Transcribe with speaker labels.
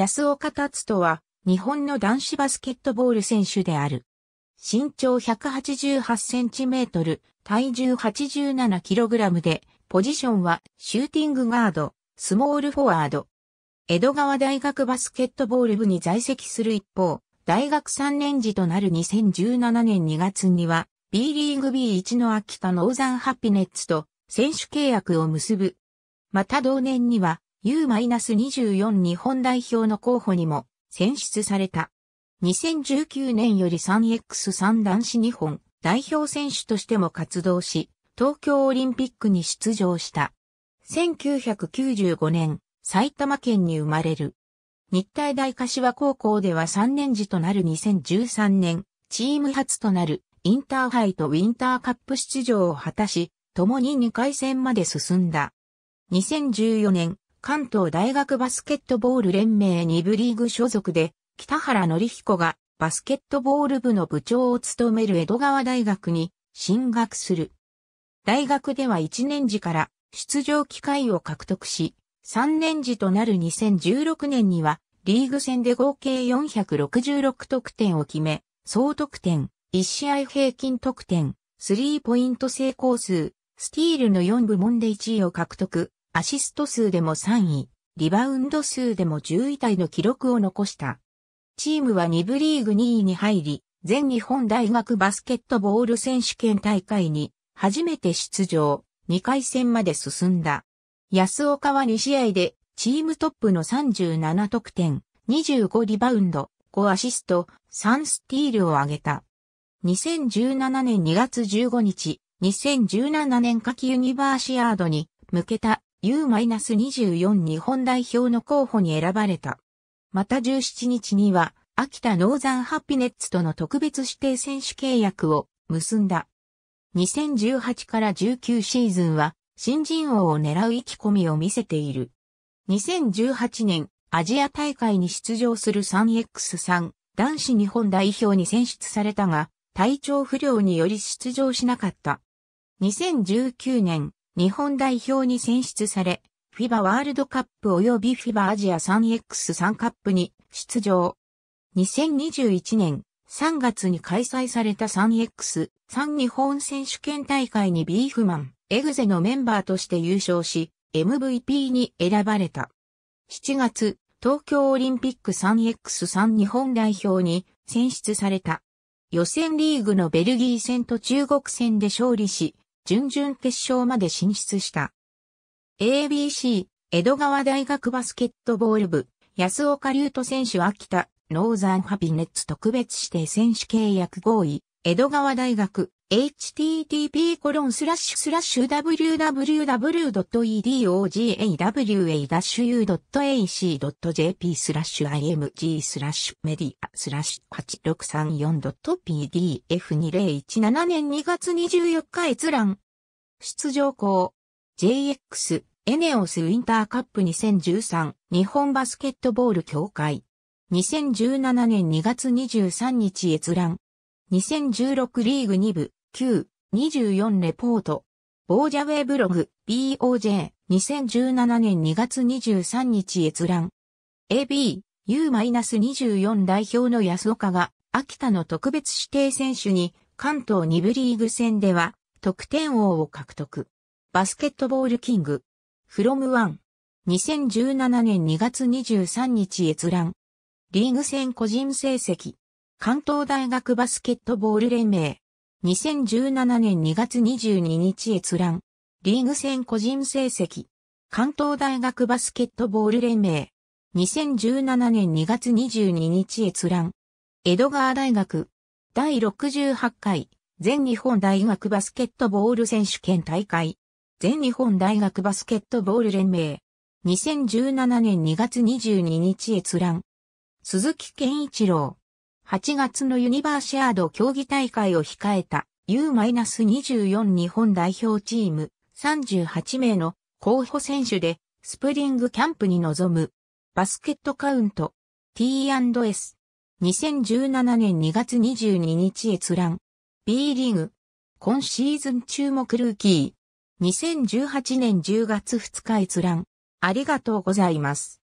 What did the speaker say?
Speaker 1: 安岡達人は、日本の男子バスケットボール選手である。身長188センチメートル、体重87キログラムで、ポジションはシューティングガード、スモールフォワード。江戸川大学バスケットボール部に在籍する一方、大学3年時となる2017年2月には、B リーグ B1 の秋田ノーザンハピネッツと選手契約を結ぶ。また同年には、U-24 日本代表の候補にも選出された。2019年より 3X3 男子日本代表選手としても活動し、東京オリンピックに出場した。1995年、埼玉県に生まれる。日体大柏高校では3年次となる2013年、チーム初となるインターハイとウィンターカップ出場を果たし、共に2回戦まで進んだ。2014年、関東大学バスケットボール連盟2部リーグ所属で、北原則彦がバスケットボール部の部長を務める江戸川大学に進学する。大学では1年時から出場機会を獲得し、3年時となる2016年には、リーグ戦で合計466得点を決め、総得点、1試合平均得点、スリーポイント成功数、スティールの4部門で1位を獲得、アシスト数でも3位、リバウンド数でも10位台の記録を残した。チームは2部リーグ2位に入り、全日本大学バスケットボール選手権大会に初めて出場、2回戦まで進んだ。安岡は2試合でチームトップの37得点、25リバウンド、5アシスト、3スティールを挙げた。2017年2月15日、2017年夏季ユニバーシアードに向けた U-24 日本代表の候補に選ばれた。また17日には、秋田ノーザンハッピネッツとの特別指定選手契約を結んだ。2018から19シーズンは、新人王を狙う意気込みを見せている。2018年、アジア大会に出場する 3X3 男子日本代表に選出されたが、体調不良により出場しなかった。2019年、日本代表に選出され、FIBA ワールドカップ及び FIBA アジア 3X3 カップに出場。2021年3月に開催された 3X3 日本選手権大会にビーフマン、エグゼのメンバーとして優勝し、MVP に選ばれた。7月、東京オリンピック 3X3 日本代表に選出された。予選リーグのベルギー戦と中国戦で勝利し、準々決勝まで進出した。ABC、江戸川大学バスケットボール部、安岡隆斗選手秋田、ノーザンハピネッツ特別指定選手契約合意、江戸川大学、http://www.edogawa-u.ac.jp スラッシュ img スラッシュメディアスラッシュ 8634.pdf2017 年2月24日閲覧。出場校 JX エネオスウィンターカップ2013日本バスケットボール協会2017年2月23日閲覧2016リーグ2部9、24レポート。ボージャウェイブログ BOJ 2017年2月23日閲覧。AB U-24 代表の安岡が秋田の特別指定選手に関東2部リーグ戦では得点王を獲得。バスケットボールキング。フロムワン。2017年2月23日閲覧。リーグ戦個人成績。関東大学バスケットボール連盟。2017年2月22日閲覧。リーグ戦個人成績。関東大学バスケットボール連盟。2017年2月22日閲覧。江戸川大学。第68回全日本大学バスケットボール選手権大会。全日本大学バスケットボール連盟。2017年2月22日閲覧。鈴木健一郎。8月のユニバーシアード競技大会を控えた U-24 日本代表チーム38名の候補選手でスプリングキャンプに臨むバスケットカウント T&S 2017年2月22日閲覧 B リーグ今シーズン注目ルーキー2018年10月2日閲覧ありがとうございます。